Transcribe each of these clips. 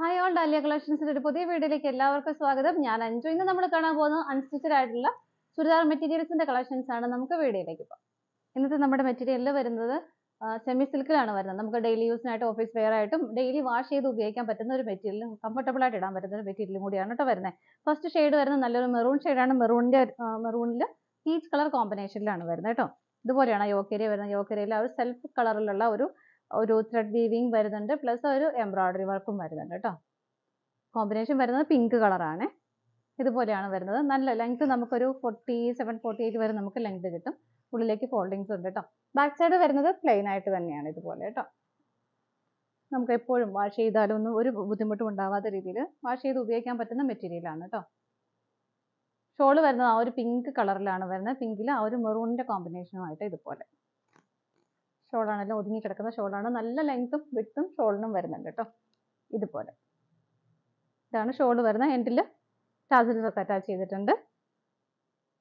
hi all dahlia കളക്ഷൻസിന്റെ ഒരു പുതിയ വീഡിയോയിലേക്ക് എല്ലാവർക്കും സ്വാഗതം ഞാൻ അഞ്ചു ഇന്ന് നമ്മൾ കാണാൻ പോകുന്നത് അൺസ്റ്റിച്ചഡ് ആയിട്ടുള്ള ചുരിദാർ മെറ്റീരിയൽസിന്റെ കളക്ഷൻസ് ആണ് നമുക്ക് വീഡിയോയിലേക്ക് പോകാം ഇന്നത്തെ നമ്മുടെ മെറ്റീരിയലിൽ വരുന്നത് സെമി സിൽക്കിലാണ് വരുന്നത് നമുക്ക് ഡെയിലി യൂസിനായിട്ട് ഓഫീസ് വെയർ ആയിട്ടും ഡെയിലി വാഷ് ചെയ്ത് ഉപയോഗിക്കാൻ പറ്റുന്ന ഒരു മെറ്റീരിയൽ കംഫർട്ടബിൾ ആയിട്ട് ഇടാൻ പറ്റുന്ന ഒരു മെറ്റീരിയൽ കൂടിയാണ് കേട്ടോ വരുന്നത് ഫസ്റ്റ് ഷെയ്ഡ് വരുന്നത് നല്ലൊരു മെറൂൺ ഷെയ്ഡാണ് മെറൂണിന്റെ മെറൂണിൽ പീച്ച് കളർ കോമ്പിനേഷനിലാണ് വരുന്നത് കേട്ടോ ഇതുപോലെയാണ് യോക്കേരിയ വരുന്നത് യോക്കേരിയയിൽ ആ ഒരു സെൽഫ് കളറിലുള്ള ഒരു ഒരു ത്രെഡ് വീവിങ് വരുന്നുണ്ട് പ്ലസ് ഒരു എംബ്രോയ്ഡറി വർക്കും വരുന്നുണ്ട് കേട്ടോ കോമ്പിനേഷൻ വരുന്നത് പിങ്ക് കളറാണ് ഇതുപോലെയാണ് വരുന്നത് നല്ല ലെങ്ത് നമുക്കൊരു ഫോർട്ടി സെവൻ ഫോർട്ടി എയ്റ്റ് വരെ നമുക്ക് ലെങ്ത് കിട്ടും ഉള്ളിലേക്ക് ഫോൾഡിങ്സ് ഉണ്ട് കേട്ടോ ബാക്ക് സൈഡ് വരുന്നത് പ്ലെയിൻ ആയിട്ട് തന്നെയാണ് ഇതുപോലെ കേട്ടോ നമുക്ക് എപ്പോഴും വാഷ് ഒന്നും ഒരു ബുദ്ധിമുട്ടും ഉണ്ടാവാത്ത രീതിയിൽ വാഷ് ചെയ്ത് ഉപയോഗിക്കാൻ പറ്റുന്ന മെറ്റീരിയലാണ് കേട്ടോ ഷോൾ വരുന്നത് ആ ഒരു പിങ്ക് കളറിലാണ് വരുന്നത് പിങ്കിൽ ആ ഒരു മെറൂണിൻ്റെ കോമ്പിനേഷനുമായിട്ട് ഇതുപോലെ ഷോളാണെല്ലാം ഒതുങ്ങി കിടക്കുന്ന ഷോളാണ് നല്ല ലെങ്ത്തും വിട്ടും ഷോളിനും വരുന്നുണ്ട് കേട്ടോ ഇതുപോലെ ഇതാണ് ഷോൾ വരുന്ന എൻഡിൽ ടാസിൽസൊക്കെ അറ്റാച്ച് ചെയ്തിട്ടുണ്ട്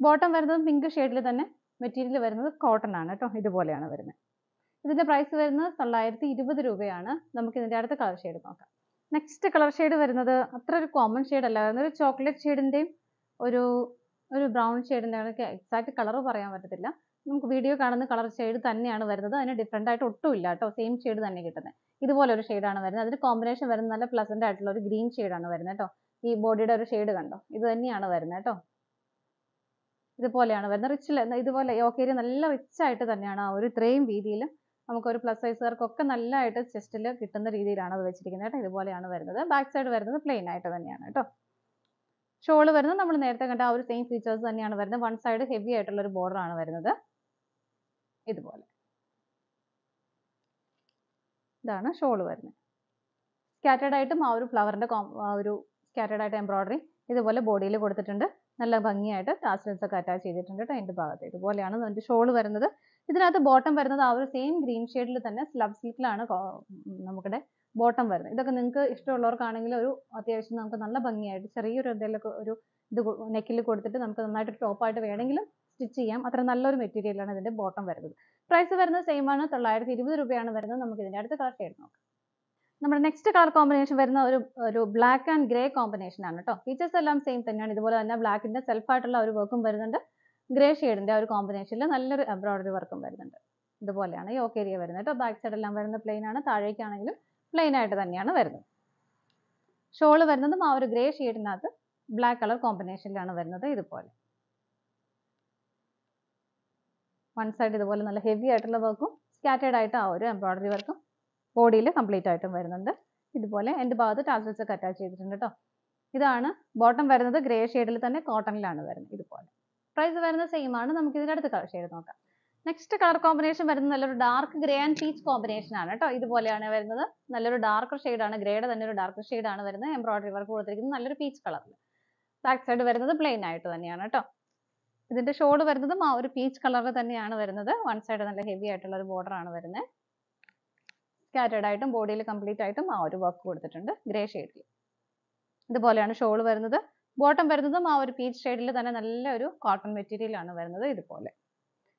ബോട്ടം വരുന്നത് പിങ്ക് ഷെയ്ഡിൽ തന്നെ മെറ്റീരിയൽ വരുന്നത് കോട്ടൺ ആണ് കേട്ടോ ഇതുപോലെയാണ് വരുന്നത് ഇതിൻ്റെ പ്രൈസ് വരുന്നത് തൊള്ളായിരത്തി ഇരുപത് രൂപയാണ് നമുക്ക് ഇതിൻ്റെ അടുത്ത കളർ ഷെയ്ഡ് നോക്കാം നെക്സ്റ്റ് കളർ ഷെയ്ഡ് വരുന്നത് അത്ര ഒരു കോമൺ ഷെയ്ഡ് അല്ല ഒരു ചോക്ലേറ്റ് ഷെയ്ഡിൻ്റെയും ഒരു ഒരു ബ്രൗൺ ഷെയ്ഡിൻ്റെ എക്സാക്ട് കളർ പറയാൻ പറ്റത്തില്ല നമുക്ക് വീഡിയോ കാണുന്ന കളർ ഷെയ്ഡ് തന്നെയാണ് വരുന്നത് അതിന് ഡിഫറെൻ്റ് ആയിട്ട് ഒട്ടും ഇല്ല കേട്ടോ സെയിം ഷെയ്ഡ് തന്നെ കിട്ടുന്നത് ഇതുപോലെ ഒരു ഷെയ്ഡാണ് വരുന്നത് അതിന് കോമ്പിനേഷൻ വരുന്ന നല്ല പ്ലസൻ്റ് ആയിട്ടുള്ള ഒരു ഗ്രീൻ ഷെയ്ഡാണ് വരുന്നത് കേട്ടോ ഈ ബോഡിയുടെ ഒരു ഷെയ്ഡ് കണ്ടോ ഇത് തന്നെയാണ് വരുന്നത് കേട്ടോ ഇതുപോലെയാണ് വരുന്നത് റിച്ചിൽ ഇതുപോലെ യോക്കേരി നല്ല റിച്ച് ആയിട്ട് തന്നെയാണ് ആ ഒരു ഇത്രയും വീതിയിൽ നമുക്കൊരു പ്ലസ് സൈസുകാർക്കൊക്കെ നല്ലതായിട്ട് ചെസ്റ്റിൽ കിട്ടുന്ന രീതിയിലാണ് അത് വെച്ചിരിക്കുന്നത് കേട്ടോ ഇതുപോലെയാണ് വരുന്നത് ബാക്ക് സൈഡ് വരുന്നത് പ്ലെയിൻ ആയിട്ട് തന്നെയാണ് കേട്ടോ ഷോൾ വരുന്നത് നമ്മൾ നേരത്തെ കണ്ട ആ ഒരു സെയിം ഫീച്ചേഴ്സ് തന്നെയാണ് വരുന്നത് വൺ സൈഡ് ഹെവി ആയിട്ടുള്ള ഒരു ബോർഡർ ആണ് വരുന്നത് ഇതുപോലെ ഇതാണ് ഷോൾ വരുന്നത് സ്കാറ്റേഡ് ആയിട്ടും ആ ഒരു ഫ്ലവറിൻ്റെ ഒരു സ്കാറ്റേഡ് ആയിട്ട് എംബ്രോയിഡറി ഇതുപോലെ ബോഡിയിൽ കൊടുത്തിട്ടുണ്ട് നല്ല ഭംഗിയായിട്ട് ടാസ്ലിൻസ് ഒക്കെ അറ്റാച്ച് ചെയ്തിട്ടുണ്ട് കേട്ടോ അതിൻ്റെ ഭാഗത്ത് ഇതുപോലെയാണ് അതിൻ്റെ ഷോൾ വരുന്നത് ഇതിനകത്ത് ബോട്ടം വരുന്നത് ആ ഒരു സെയിം ഗ്രീൻ ഷെയ്ഡിൽ തന്നെ സ്ലബ് സിൽക്കിലാണ് നമുക്കിടെ ബോട്ടം വരുന്നത് ഇതൊക്കെ നിങ്ങൾക്ക് ഇഷ്ടമുള്ളവർക്കാണെങ്കിൽ ഒരു അത്യാവശ്യം നമുക്ക് നല്ല ഭംഗിയായിട്ട് ചെറിയൊരു എന്തെങ്കിലുമൊക്കെ ഒരു ഇത് നെക്കിൽ കൊടുത്തിട്ട് നമുക്ക് നന്നായിട്ട് ടോപ്പായിട്ട് വേണമെങ്കിലും സ്റ്റിച്ച് ചെയ്യാം അത്ര നല്ലൊരു മെറ്റീരിയലാണ് ഇതിൻ്റെ ബോട്ടം വരുന്നത് പ്രൈസ് വരുന്നത് സെയിം ആണ് തൊള്ളായിരത്തി ഇരുപത് രൂപയാണ് വരുന്നത് നമുക്ക് ഇതിൻ്റെ അടുത്ത കളർ ചെയ്ത് നോക്കാം നമ്മുടെ നെക്സ്റ്റ് കളർ കോമ്പിനേഷൻ വരുന്ന ഒരു ഒരു ബ്ലാക്ക് ആൻഡ് ഗ്രേ കോമ്പിനേഷൻ ആണ് കേട്ടോ ഫീച്ചേഴ്സ് എല്ലാം സെയിം തന്നെയാണ് ഇതുപോലെ തന്നെ സെൽഫ് സെൽഫായിട്ടുള്ള ഒരു വർക്കും വരുന്നുണ്ട് ഗ്രേ ഷെയ്ഡിന്റെ ഒരു കോമ്പിനേഷനിൽ നല്ലൊരു എംബ്രോയിഡറി വർക്കും വരുന്നുണ്ട് ഇതുപോലെയാണ് യോക്ക് ഏരിയ വരുന്നത് കേട്ടോ ബാക്ക് സൈഡ് എല്ലാം വരുന്നത് പ്ലെയിൻ ആണ് താഴേക്കാണെങ്കിലും പ്ലെയിൻ ആയിട്ട് തന്നെയാണ് വരുന്നത് ഷോള് വരുന്നതും ആ ഒരു ഗ്രേ ഷെയ്ഡിനകത്ത് ബ്ലാക്ക് കളർ കോമ്പിനേഷനിലാണ് വരുന്നത് ഇതുപോലെ വൺ സൈഡ് ഇതുപോലെ നല്ല ഹെവി ആയിട്ടുള്ള വർക്കും സ്കാറ്റേഡ് ആയിട്ട് ആ ഒരു എംബ്രോയിഡറി വർക്കും ബോഡിയിൽ കംപ്ലീറ്റ് ആയിട്ടും വരുന്നുണ്ട് ഇതുപോലെ എൻ്റെ ഭാഗത്ത് ടാസൽസ് ഒക്കെ അറ്റാച്ച് ചെയ്തിട്ടുണ്ട് കേട്ടോ ഇതാണ് ബോട്ടം വരുന്നത് ഗ്രേ ഷെയ്ഡിൽ തന്നെ കോട്ടണിലാണ് വരുന്നത് ഇതുപോലെ പ്രൈസ് വരുന്നത് സെയിം ആണ് നമുക്ക് ഇതിൻ്റെ അടുത്ത കളർ ഷെയ്ഡ് നോക്കാം നെക്സ്റ്റ് കളർ കോമ്പിനേഷൻ വരുന്നത് നല്ലൊരു dark grey and peach combination ആണ് കേട്ടോ ഇതുപോലെയാണ് വരുന്നത് നല്ലൊരു ഡാർക്ക് ഷെയ്ഡാണ് ഗ്രേയുടെ തന്നെ ഒരു ഡാർക്ക് ഷെയ്ഡാണ് വരുന്നത് എംബ്രോയിഡറി വർക്ക് കൊടുത്തിരിക്കുന്നത് നല്ലൊരു പീച്ച് കളറിൽ ബാക്ക് സൈഡ് വരുന്നത് പ്ലെയിൻ ആയിട്ട് തന്നെയാണ് കേട്ടോ ഇതിന്റെ ഷോള് വരുന്നതും ആ ഒരു പീച്ച് കളറിൽ തന്നെയാണ് വരുന്നത് വൺ സൈഡ് നല്ല ഹെവി ആയിട്ടുള്ള ഒരു ബോർഡർ ആണ് വരുന്നത് സ്കാറ്റേഡ് ആയിട്ടും ബോഡിയിൽ കംപ്ലീറ്റ് ആയിട്ടും ആ ഒരു വർക്ക് കൊടുത്തിട്ടുണ്ട് ഗ്രേ ഷെയ്ഡിൽ ഇതുപോലെയാണ് ഷോൾ വരുന്നത് ബോട്ടം വരുന്നതും ആ ഒരു പീച്ച് ഷെയ്ഡിൽ തന്നെ നല്ലൊരു കോട്ടൺ മെറ്റീരിയൽ ആണ് വരുന്നത് ഇതുപോലെ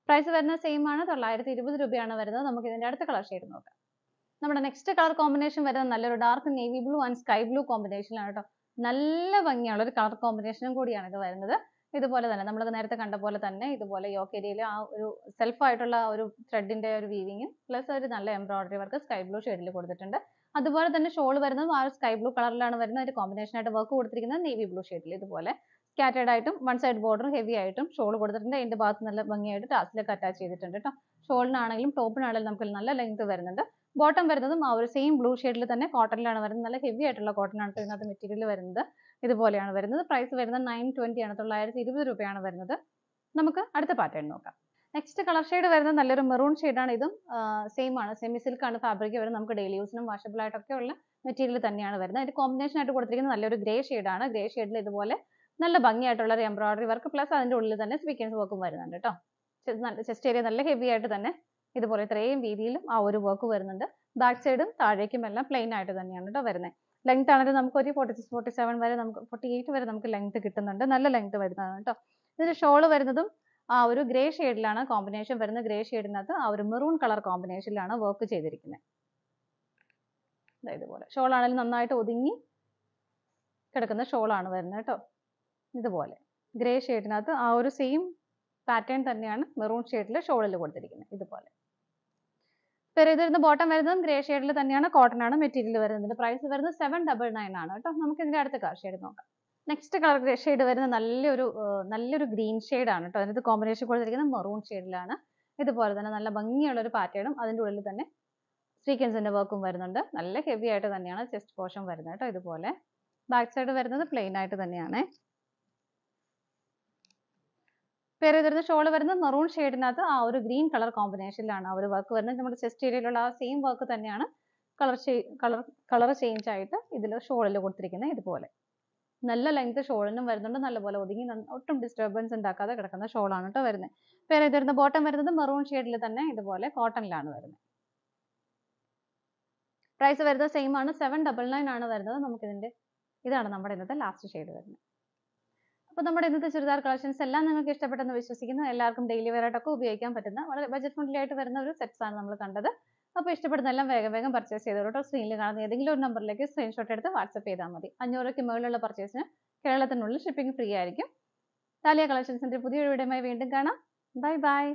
പ്രൈസ് വരുന്നത് സെയിം ആണ് തൊള്ളായിരത്തി ഇരുപത് രൂപയാണ് വരുന്നത് നമുക്ക് ഇതിന്റെ അടുത്ത കളർ ഷെയ്ഡ് നോക്കാം നമ്മുടെ നെക്സ്റ്റ് കളർ കോമ്പിനേഷൻ വരുന്നത് നല്ലൊരു dark navy blue and sky blue കോമ്പിനേഷനാണ് കേട്ടോ നല്ല ഭംഗിയുള്ള ഒരു കളർ കോമ്പിനേഷനും കൂടിയാണ് ഇത് വരുന്നത് ഇതുപോലെ തന്നെ നമ്മൾ നേരത്തെ കണ്ട പോലെ തന്നെ ഇതുപോലെ യോക്ക് ഏരിയയിൽ ആ ഒരു സെൽഫായിട്ടുള്ള ഒരു ത്രെഡിൻ്റെ ഒരു വീവിങ്ങും പ്ലസ് ഒരു നല്ല എംബ്രോയിഡറി വർക്ക് സ്കൈ ബ്ലൂ ഷെയ്ഡിൽ കൊടുത്തിട്ടുണ്ട് അതുപോലെ തന്നെ ഷോൾ വരുന്നതും ആ സ്കൈ ബ്ലൂ കളറിലാണ് വരുന്നത് അതിൻ്റെ കോമ്പിനേഷൻ ആയിട്ട് വർക്ക് കൊടുത്തിരിക്കുന്നത് നേവി ബ്ലൂ ഷെയ്ഡിൽ ഇതുപോലെ സ്കാറ്റേഡ് ആയിട്ടും വൺ സൈഡ് ബോർഡറും ഹെവി ആയിട്ടും ഷോൾ കൊടുത്തിട്ടുണ്ട് അതിൻ്റെ ഭാഗത്ത് നല്ല ഭംഗിയായിട്ട് ടാസിലൊക്കെ അറ്റാച്ച് ചെയ്തിട്ടുണ്ട് കേട്ടോ ഷോളിനാണെങ്കിലും ടോപ്പിനാണെങ്കിലും നമുക്ക് നല്ല ലെങ്ത് വരുന്നുണ്ട് ബോട്ടം വരുന്നതും ആ ഒരു സെയിം ബ്ലൂ ഷെയ്ഡിൽ തന്നെ കോട്ടണിലാണ് വരുന്നത് നല്ല ഹെവി ആയിട്ടുള്ള കോട്ടൺ ആണ് ഇതിനകത്ത് മെറ്റീരിയൽ വരുന്നത് ഇതുപോലെയാണ് വരുന്നത് പ്രൈസ് വരുന്നത് നയൻ ട്വൻറ്റി ആണ് തൊള്ളായിരത്തി ഇരുപത് രൂപയാണ് വരുന്നത് നമുക്ക് അടുത്ത പാറ്റേൺ നോക്കാം നെക്സ്റ്റ് കളർ ഷെയ്ഡ് വരുന്നത് നല്ലൊരു മെറൂൺ ആണ് ഇതും സെയിം ആണ് സെമി സിൽക്ക് ആണ് ഫാബ്രിക് വരുന്നത് നമുക്ക് ഡെയിലി യൂസിനും വാഷബിൾ ആയിട്ടൊക്കെ ഉള്ള മെറ്റീരിയൽ തന്നെയാണ് വരുന്നത് അതിന്റെ കോമ്പിനേഷൻ ആയിട്ട് കൊടുത്തിരിക്കുന്നത് നല്ലൊരു ഗ്രേ ആണ് ഗ്രേ ഷെയ്ഡിൽ ഇതുപോലെ നല്ല ഭംഗിയായിട്ടുള്ള ഒരു എംബ്രോയിഡറി വർക്ക് പ്ലസ് അതിന്റെ ഉള്ളിൽ തന്നെ സ്പീക്കേഴ്സ് വർക്കും വരുന്നുണ്ട് കേട്ടോ ചെസ്റ്റ് ഏരിയ നല്ല ഹെവി ആയിട്ട് തന്നെ ഇതുപോലെ ഇത്രയും വീതിയിലും ആ ഒരു വർക്ക് വരുന്നുണ്ട് ബാക്ക് സൈഡും താഴേക്കും എല്ലാം പ്ലെയിൻ ആയിട്ട് തന്നെയാണ് കേട്ടോ വരുന്നത് ലെങ്ത് ആണെങ്കിലും നമുക്ക് ഒരു ഫോർട്ടി സിക്സ് ഫോർട്ടി സെവൻ വരെ നമുക്ക് ഫോർട്ടി എയ്റ്റ് വരെ നമുക്ക് ലെങ്ത് കിട്ടുന്നുണ്ട് നല്ല ലെങ്ത് വരുന്നതാണ് കേട്ടോ ഇതിന് ഷോൾ വരുന്നതും ആ ഒരു ഗ്രേ ഷെയ്ഡിലാണ് കോമ്പിനേഷൻ വരുന്നത് ഗ്രേ ഷെയ്ഡിനകത്ത് ആ ഒരു മെറൂൺ കളർ കോമ്പിനേഷനിലാണ് വർക്ക് ചെയ്തിരിക്കുന്നത് ഇതുപോലെ ഷോൾ ആണെങ്കിലും നന്നായിട്ട് ഒതുങ്ങി കിടക്കുന്ന ഷോൾ ആണ് വരുന്നത് കേട്ടോ ഇതുപോലെ ഗ്രേ ഷെയ്ഡിനകത്ത് ആ ഒരു സെയിം പാറ്റേൺ തന്നെയാണ് മെറൂൺ ഷെയ്ഡിൽ ഷോളിൽ കൊടുത്തിരിക്കുന്നത് ഇതുപോലെ പേര് ഇത് വരുന്ന ബോട്ടം വരുന്നതും ഗ്രേ ഷെയ്ഡിൽ തന്നെയാണ് കോട്ടൺ ആണ് മെറ്റീരിയൽ വരുന്നത് പ്രൈസ് വരുന്നത് സെവൻ ഡബിൾ നയൻ ആണ് കേട്ടോ നമുക്ക് ഇതിന്റെ അടുത്ത കളർ ഷെയ്ഡ് നോക്കാം നെക്സ്റ്റ് കളർ ഗ്രേ ഷെയ്ഡ് വരുന്നത് നല്ലൊരു നല്ലൊരു ഗ്രീൻ ആണ് കേട്ടോ അതിനകത്ത് കോമ്പിനേഷൻ കൊടുത്തിരിക്കുന്നത് മെറൂൺ ഷെയ്ഡിലാണ് ഇതുപോലെ തന്നെ നല്ല ഭംഗിയുള്ള ഒരു പാറ്റേണും അതിൻ്റെ ഉള്ളിൽ തന്നെ സീക്വൻസിന്റെ വർക്കും വരുന്നുണ്ട് നല്ല ഹെവി ആയിട്ട് തന്നെയാണ് ചെസ്റ്റ് പോർഷൻ വരുന്നത് കേട്ടോ ഇതുപോലെ ബാക്ക് സൈഡ് വരുന്നത് പ്ലെയിൻ ആയിട്ട് തന്നെയാണ് വേറെ വരുന്ന ഷോൾ വരുന്നത് മെറൂൺ ഷെയ്ഡിനകത്ത് ആ ഒരു ഗ്രീൻ കളർ കോമ്പിനേഷനിലാണ് ആ ഒരു വർക്ക് വരുന്നത് നമ്മുടെ ചെസ്റ്റ് ഏരിയയിലുള്ള ആ സെയിം വർക്ക് തന്നെയാണ് കളർ കളർ കളർ ചേഞ്ച് ആയിട്ട് ഇതിൽ ഷോളിൽ കൊടുത്തിരിക്കുന്നത് ഇതുപോലെ നല്ല ലെങ്ത് ഷോളിനും വരുന്നുണ്ട് നല്ലപോലെ ഒതുങ്ങി ഒട്ടും ഡിസ്റ്റർബൻസ് ഉണ്ടാക്കാതെ കിടക്കുന്ന ഷോളാണ് കേട്ടോ വരുന്നത് വേറെ ഇത് വരുന്ന ബോട്ടം വരുന്നത് മെറൂൺ ഷെയ്ഡിൽ തന്നെ ഇതുപോലെ കോട്ടണിലാണ് വരുന്നത് പ്രൈസ് വരുന്നത് സെയിം ആണ് സെവൻ ഡബിൾ നയൻ ആണ് വരുന്നത് നമുക്കിതിൻ്റെ ഇതാണ് നമ്മുടെ ഇന്നത്തെ ലാസ്റ്റ് ഷെയ്ഡ് വരുന്നത് അപ്പോൾ നമ്മുടെ ഇന്നത്തെ ചുരിദാർ കളക്ഷൻസ് എല്ലാം നിങ്ങൾക്ക് ഇഷ്ടപ്പെട്ടെന്ന് വിശ്വസിക്കുന്നു എല്ലാവർക്കും ഡെയിലി വെയറായിട്ടൊക്കെ ഉപയോഗിക്കാൻ പറ്റുന്ന വളരെ ബജറ്റ് ഫ്രണ്ട്ലി ആയിട്ട് വരുന്ന ഒരു സെറ്റ്സ് ആണ് നമ്മൾ കണ്ടത് അപ്പോൾ എല്ലാം വേഗം വേഗം പർച്ചേസ് ചെയ്തോട്ടോ സ്ക്രീനിൽ കാണുന്ന ഏതെങ്കിലും ഒരു നമ്പറിലേക്ക് സ്ക്രീൻഷോട്ട് എടുത്ത് വാട്സ്ആപ്പ് ചെയ്താൽ മതി അഞ്ഞൂറ് രൂപയ്ക്ക് മുകളിലുള്ള പർച്ചേസിന് കേരളത്തിനുള്ളിൽ ഷിപ്പിംഗ് ഫ്രീ ആയിരിക്കും താലിയ കളക്ഷൻസിന്റെ പുതിയ വീഡിയോയുമായി വീണ്ടും കാണാം ബൈ ബൈ